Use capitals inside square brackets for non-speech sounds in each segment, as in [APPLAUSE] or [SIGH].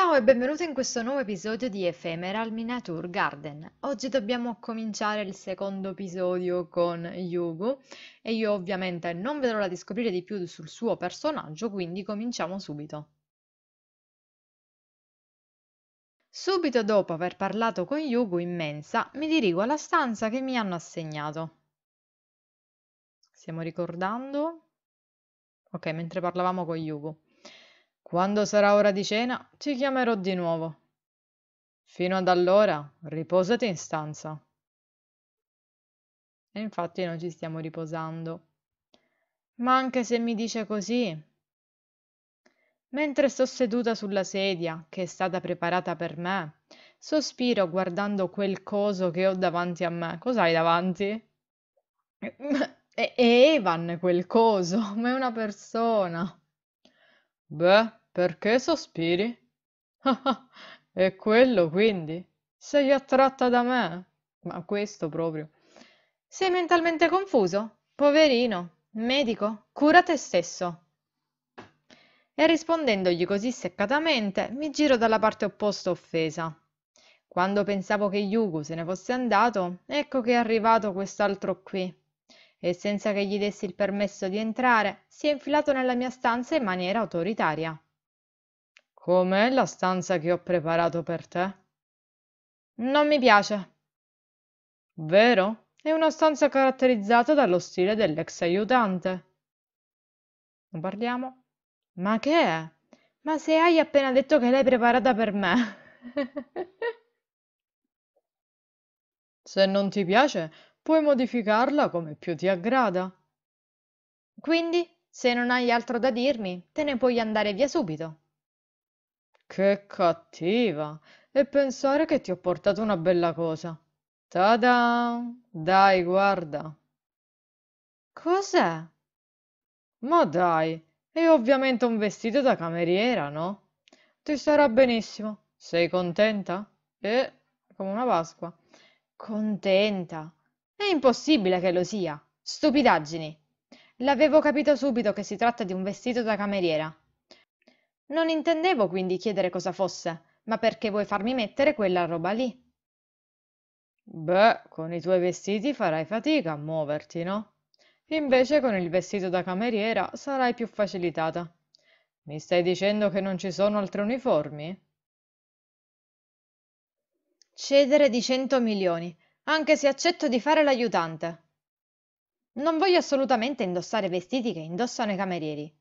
Ciao e benvenuto in questo nuovo episodio di Ephemeral Miniature Garden. Oggi dobbiamo cominciare il secondo episodio con Yugo e io ovviamente non vedo l'ora di scoprire di più sul suo personaggio, quindi cominciamo subito. Subito dopo aver parlato con Yugo in mensa, mi dirigo alla stanza che mi hanno assegnato. Stiamo ricordando? Ok, mentre parlavamo con Yugo. Quando sarà ora di cena, ti chiamerò di nuovo. Fino ad allora, riposati in stanza. E infatti non ci stiamo riposando. Ma anche se mi dice così... Mentre sto seduta sulla sedia, che è stata preparata per me, sospiro guardando quel coso che ho davanti a me. Cos'hai davanti? È [LAUGHS] Evan quel coso, [LAUGHS] ma è una persona. Beh, perché sospiri ah ah è quello quindi sei attratta da me ma questo proprio sei mentalmente confuso poverino medico cura te stesso e rispondendogli così seccatamente mi giro dalla parte opposta offesa. Quando pensavo che Yugu se ne fosse andato, ecco che è arrivato quest'altro qui. E senza che gli dessi il permesso di entrare, si è infilato nella mia stanza in maniera autoritaria. Com'è la stanza che ho preparato per te? Non mi piace. Vero? È una stanza caratterizzata dallo stile dell'ex aiutante. Non parliamo? Ma che è? Ma se hai appena detto che l'hai preparata per me. [LAUGHS] se non ti piace, puoi modificarla come più ti aggrada. Quindi, se non hai altro da dirmi, te ne puoi andare via subito. Che cattiva! E pensare che ti ho portato una bella cosa. Ta-da! Dai, guarda. Cos'è? Ma dai, è ovviamente un vestito da cameriera, no? Ti starà benissimo. Sei contenta? Eh, come una Pasqua. Contenta? È impossibile che lo sia. Stupidaggini. L'avevo capito subito che si tratta di un vestito da cameriera. Non intendevo quindi chiedere cosa fosse, ma perché vuoi farmi mettere quella roba lì? Beh, con i tuoi vestiti farai fatica a muoverti, no? Invece con il vestito da cameriera sarai più facilitata. Mi stai dicendo che non ci sono altre uniformi? Cedere di cento milioni, anche se accetto di fare l'aiutante. Non voglio assolutamente indossare vestiti che indossano i camerieri.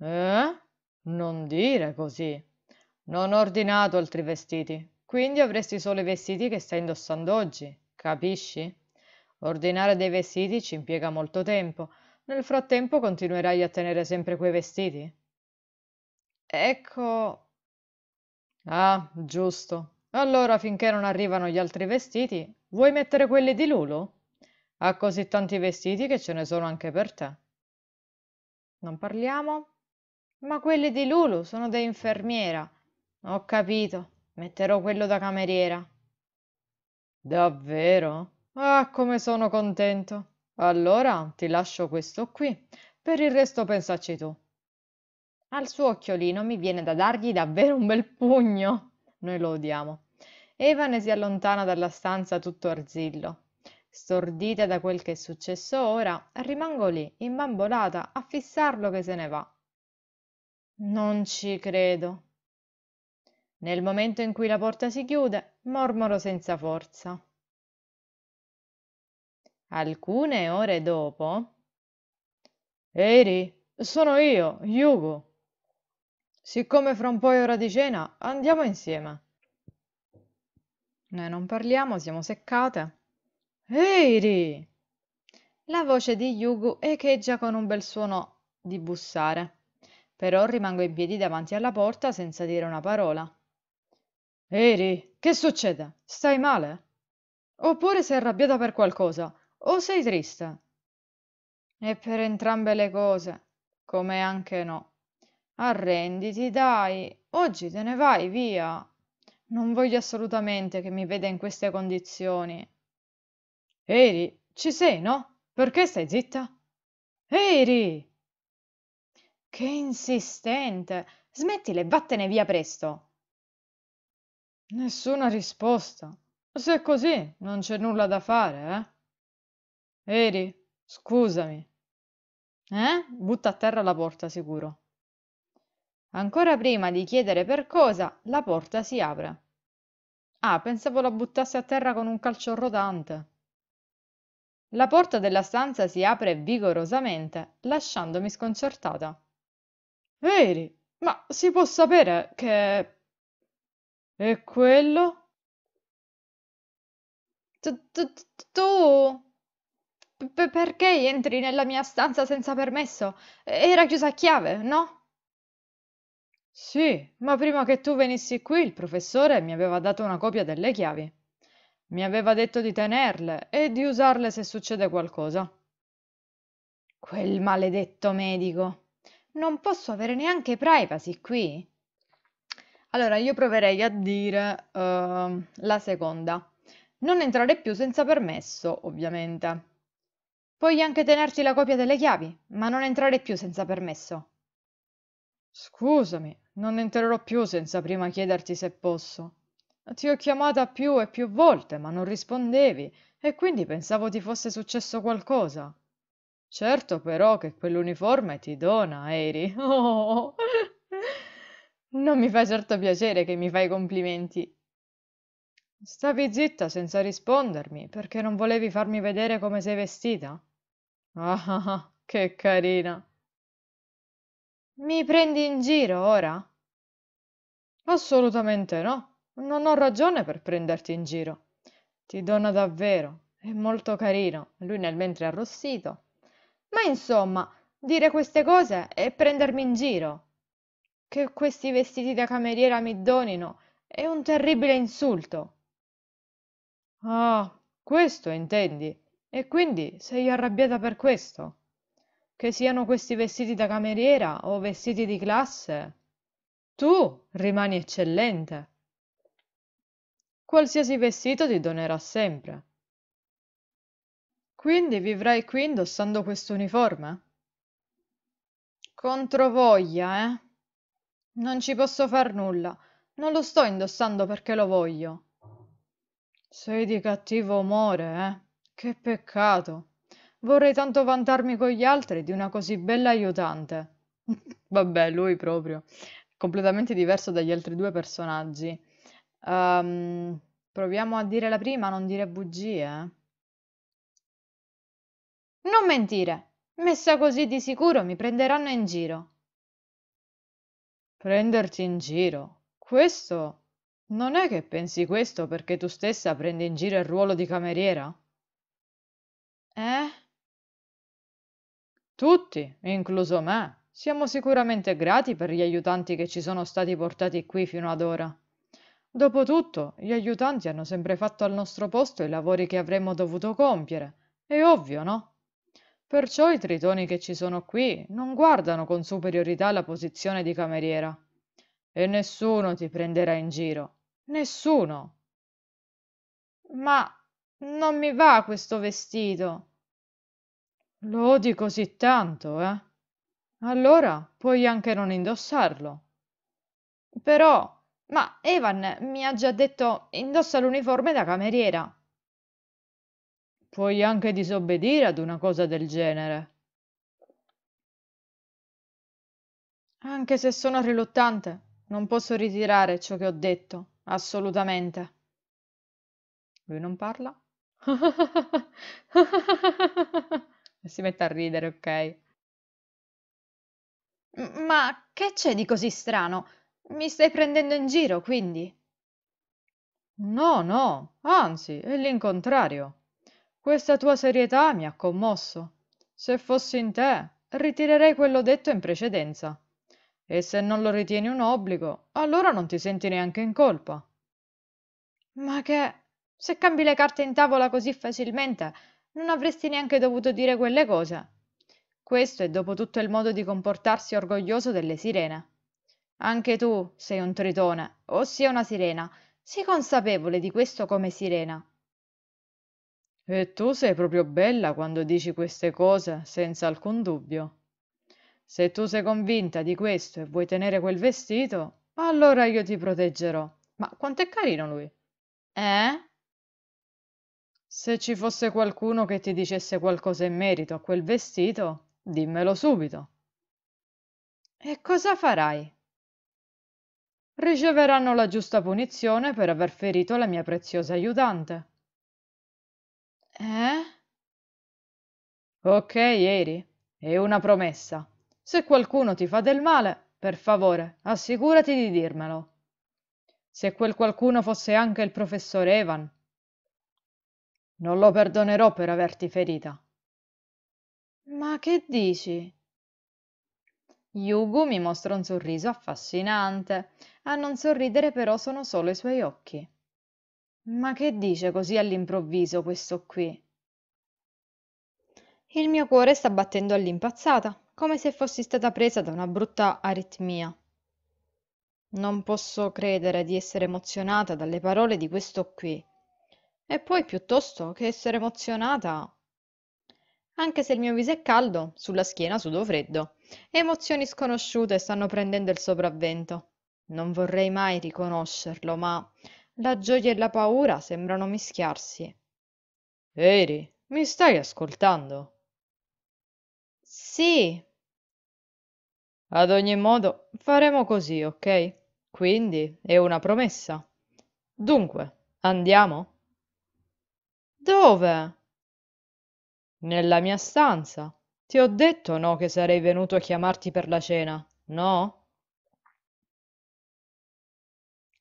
Eh? Non dire così. Non ho ordinato altri vestiti, quindi avresti solo i vestiti che stai indossando oggi, capisci? Ordinare dei vestiti ci impiega molto tempo. Nel frattempo continuerai a tenere sempre quei vestiti? Ecco. Ah, giusto. Allora, finché non arrivano gli altri vestiti, vuoi mettere quelli di Lulu? Ha così tanti vestiti che ce ne sono anche per te. Non parliamo? ma quelli di Lulu sono da infermiera. Ho capito, metterò quello da cameriera. Davvero? Ah, come sono contento. Allora ti lascio questo qui. Per il resto pensaci tu. Al suo occhiolino mi viene da dargli davvero un bel pugno. Noi lo odiamo. Evane si allontana dalla stanza tutto arzillo. Stordita da quel che è successo ora, rimango lì, imbambolata, a fissarlo che se ne va. Non ci credo. Nel momento in cui la porta si chiude, mormoro senza forza. Alcune ore dopo. Eri, sono io, Yugo. Siccome fra un po' è ora di cena, andiamo insieme. Noi non parliamo, siamo seccate. Eri! La voce di Yugo echeggia con un bel suono di bussare però rimango in piedi davanti alla porta senza dire una parola. Eri, che succede? Stai male? Oppure sei arrabbiata per qualcosa, o sei triste? E per entrambe le cose, come anche no. Arrenditi, dai, oggi te ne vai via. Non voglio assolutamente che mi veda in queste condizioni. Eri, ci sei, no? Perché stai zitta? Eri! Che insistente! Smettila e vattene via presto! Nessuna risposta. Se è così, non c'è nulla da fare, eh? Eri, scusami. Eh? Butta a terra la porta, sicuro. Ancora prima di chiedere per cosa, la porta si apre. Ah, pensavo la buttasse a terra con un calcio rotante. La porta della stanza si apre vigorosamente, lasciandomi sconcertata. Eri, ma si può sapere che... E quello? Tu... tu- tu- perché entri nella mia stanza senza permesso? Era chiusa a chiave, no? Sì, ma prima che tu venissi qui il professore mi aveva dato una copia delle chiavi. Mi aveva detto di tenerle e di usarle se succede qualcosa. Quel maledetto medico. Non posso avere neanche privacy qui? Allora, io proverei a dire uh, la seconda. Non entrare più senza permesso, ovviamente. Puoi anche tenerti la copia delle chiavi, ma non entrare più senza permesso. Scusami, non entrerò più senza prima chiederti se posso. Ti ho chiamata più e più volte, ma non rispondevi, e quindi pensavo ti fosse successo qualcosa. Certo però che quell'uniforme ti dona, Eri. [LAUGHS] Oh, non mi fa certo piacere che mi fai complimenti. Stavi zitta senza rispondermi, perché non volevi farmi vedere come sei vestita? Ah, [LAUGHS] che carina. Mi prendi in giro ora? Assolutamente no. Non ho ragione per prenderti in giro. Ti dona davvero. È molto carino. Lui nel mentre è arrossito ma insomma, dire queste cose è prendermi in giro. Che questi vestiti da cameriera mi donino è un terribile insulto. Ah, questo intendi? E quindi sei arrabbiata per questo? Che siano questi vestiti da cameriera o vestiti di classe? Tu rimani eccellente. Qualsiasi vestito ti donerà sempre. Quindi vivrai qui indossando questo uniforme? Controvoglia, eh? Non ci posso far nulla. Non lo sto indossando perché lo voglio. Sei di cattivo umore, eh? Che peccato. Vorrei tanto vantarmi con gli altri di una così bella aiutante. [LAUGHS] Vabbè, lui proprio. Completamente diverso dagli altri due personaggi. Um, proviamo a dire la prima, non dire bugie. eh? non mentire messa così di sicuro mi prenderanno in giro prenderti in giro questo non è che pensi questo perché tu stessa prendi in giro il ruolo di cameriera eh tutti incluso me siamo sicuramente grati per gli aiutanti che ci sono stati portati qui fino ad ora. Dopotutto, gli aiutanti hanno sempre fatto al nostro posto i lavori che avremmo dovuto compiere. È ovvio, no? Perciò i tritoni che ci sono qui non guardano con superiorità la posizione di cameriera. E nessuno ti prenderà in giro. Nessuno. Ma non mi va questo vestito. Lo odi così tanto, eh? Allora puoi anche non indossarlo. Però, ma Evan mi ha già detto indossa l'uniforme da cameriera. Puoi anche disobbedire ad una cosa del genere. Anche se sono riluttante, non posso ritirare ciò che ho detto, assolutamente. Lui non parla? [LAUGHS] si mette a ridere, ok? Ma che c'è di così strano? Mi stai prendendo in giro, quindi? No, no, anzi, è l'incontrario questa tua serietà mi ha commosso se fossi in te ritirerei quello detto in precedenza e se non lo ritieni un obbligo allora non ti senti neanche in colpa ma che se cambi le carte in tavola così facilmente non avresti neanche dovuto dire quelle cose questo è dopo tutto il modo di comportarsi orgoglioso delle sirene anche tu sei un tritone, ossia una sirena. Sii consapevole di questo come sirena. E tu sei proprio bella quando dici queste cose senza alcun dubbio. Se tu sei convinta di questo e vuoi tenere quel vestito, allora io ti proteggerò. Ma quanto è carino lui. Eh? Se ci fosse qualcuno che ti dicesse qualcosa in merito a quel vestito, dimmelo subito. E cosa farai? Riceveranno la giusta punizione per aver ferito la mia preziosa aiutante. Eh? Ok, Eri, è una promessa. Se qualcuno ti fa del male, per favore, assicurati di dirmelo. Se quel qualcuno fosse anche il professore Evan, non lo perdonerò per averti ferita. Ma che dici? Yugu mi mostra un sorriso affascinante. A non sorridere però sono solo i suoi occhi. Ma che dice così all'improvviso questo qui? Il mio cuore sta battendo all'impazzata, come se fossi stata presa da una brutta aritmia. Non posso credere di essere emozionata dalle parole di questo qui. E poi piuttosto che essere emozionata... Anche se il mio viso è caldo, sulla schiena sudo freddo. Emozioni sconosciute stanno prendendo il sopravvento. Non vorrei mai riconoscerlo, ma la gioia e la paura sembrano mischiarsi. Eri, mi stai ascoltando? Sì. Ad ogni modo, faremo così, ok? Quindi è una promessa. Dunque, andiamo? Dove? Nella mia stanza. Ti ho detto no che sarei venuto a chiamarti per la cena, no?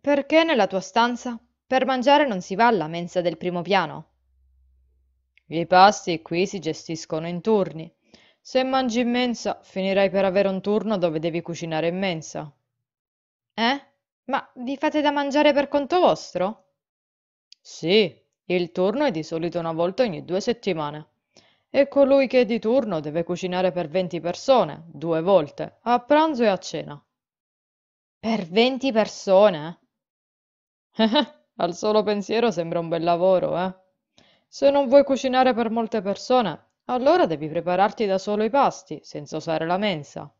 Perché nella tua stanza? Per mangiare non si va alla mensa del primo piano. I pasti qui si gestiscono in turni. Se mangi in mensa, finirai per avere un turno dove devi cucinare in mensa. Eh? Ma vi fate da mangiare per conto vostro? Sì, il turno è di solito una volta ogni due settimane. E colui che è di turno deve cucinare per venti persone, due volte, a pranzo e a cena. Per venti persone? [LAUGHS] Al solo pensiero sembra un bel lavoro, eh? Se non vuoi cucinare per molte persone, allora devi prepararti da solo i pasti, senza usare la mensa.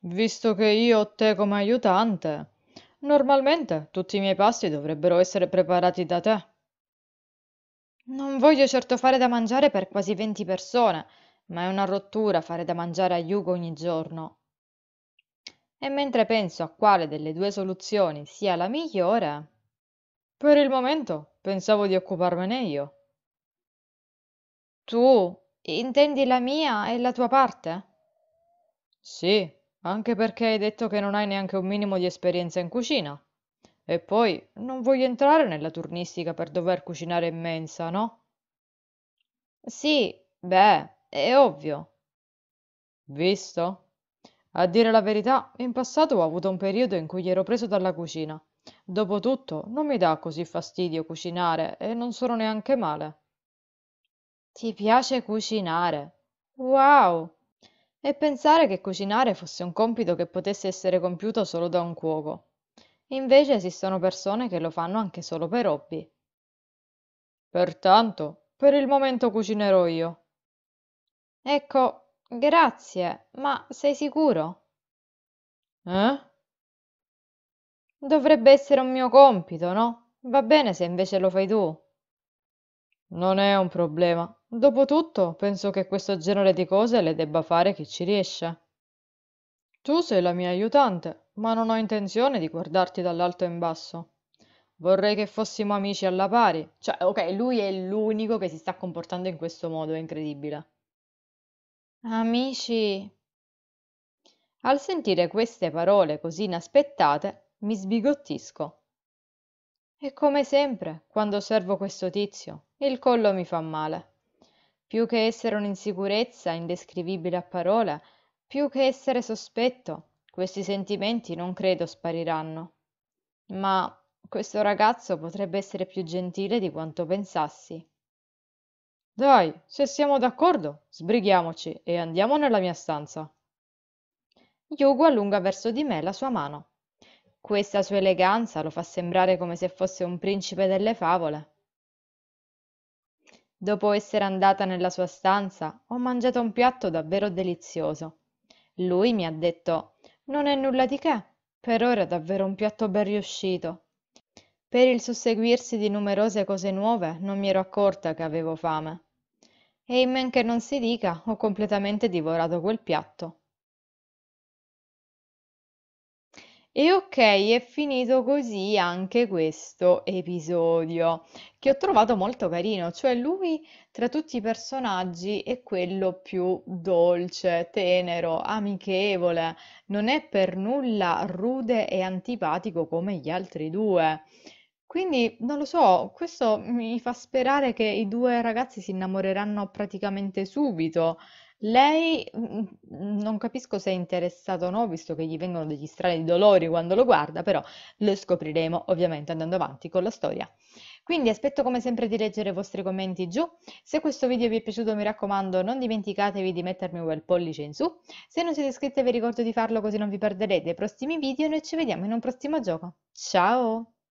Visto che io ho te come aiutante, normalmente tutti i miei pasti dovrebbero essere preparati da te. Non voglio certo fare da mangiare per quasi venti persone, ma è una rottura fare da mangiare a Yugo ogni giorno. E mentre penso a quale delle due soluzioni sia la migliore, per il momento pensavo di occuparmene io. Tu intendi la mia e la tua parte? Sì, anche perché hai detto che non hai neanche un minimo di esperienza in cucina. E poi non voglio entrare nella turnistica per dover cucinare in mensa, no? Sì, beh, è ovvio. Visto? A dire la verità, in passato ho avuto un periodo in cui ero preso dalla cucina. Dopotutto, non mi dà così fastidio cucinare e non sono neanche male. Ti piace cucinare? Wow! E pensare che cucinare fosse un compito che potesse essere compiuto solo da un cuoco. Invece esistono persone che lo fanno anche solo per hobby. Pertanto, per il momento cucinerò io. Ecco, Grazie, ma sei sicuro? Eh? Dovrebbe essere un mio compito, no? Va bene se invece lo fai tu. Non è un problema. Dopotutto, penso che questo genere di cose le debba fare chi ci riesce. Tu sei la mia aiutante, ma non ho intenzione di guardarti dall'alto in basso. Vorrei che fossimo amici alla pari. Cioè, ok, lui è l'unico che si sta comportando in questo modo, è incredibile. Amici. Al sentire queste parole così inaspettate, mi sbigottisco. E come sempre, quando osservo questo tizio, il collo mi fa male. Più che essere un'insicurezza indescrivibile a parole, più che essere sospetto, questi sentimenti non credo spariranno. Ma questo ragazzo potrebbe essere più gentile di quanto pensassi. Dai, se siamo d'accordo, sbrighiamoci e andiamo nella mia stanza. Yugo allunga verso di me la sua mano. Questa sua eleganza lo fa sembrare come se fosse un principe delle favole. Dopo essere andata nella sua stanza, ho mangiato un piatto davvero delizioso. Lui mi ha detto: Non è nulla di che, per ora è davvero un piatto ben riuscito. Per il susseguirsi di numerose cose nuove non mi ero accorta che avevo fame. E in men che non si dica, ho completamente divorato quel piatto. E ok, è finito così anche questo episodio, che ho trovato molto carino, cioè lui tra tutti i personaggi è quello più dolce, tenero, amichevole, non è per nulla rude e antipatico come gli altri due. Quindi non lo so, questo mi fa sperare che i due ragazzi si innamoreranno praticamente subito. Lei mm, non capisco se è interessato o no, visto che gli vengono degli strani dolori quando lo guarda, però lo scopriremo ovviamente andando avanti con la storia. Quindi aspetto come sempre di leggere i vostri commenti giù. Se questo video vi è piaciuto mi raccomando non dimenticatevi di mettermi un bel pollice in su. Se non siete iscritti vi ricordo di farlo così non vi perderete i prossimi video e noi ci vediamo in un prossimo gioco. Ciao!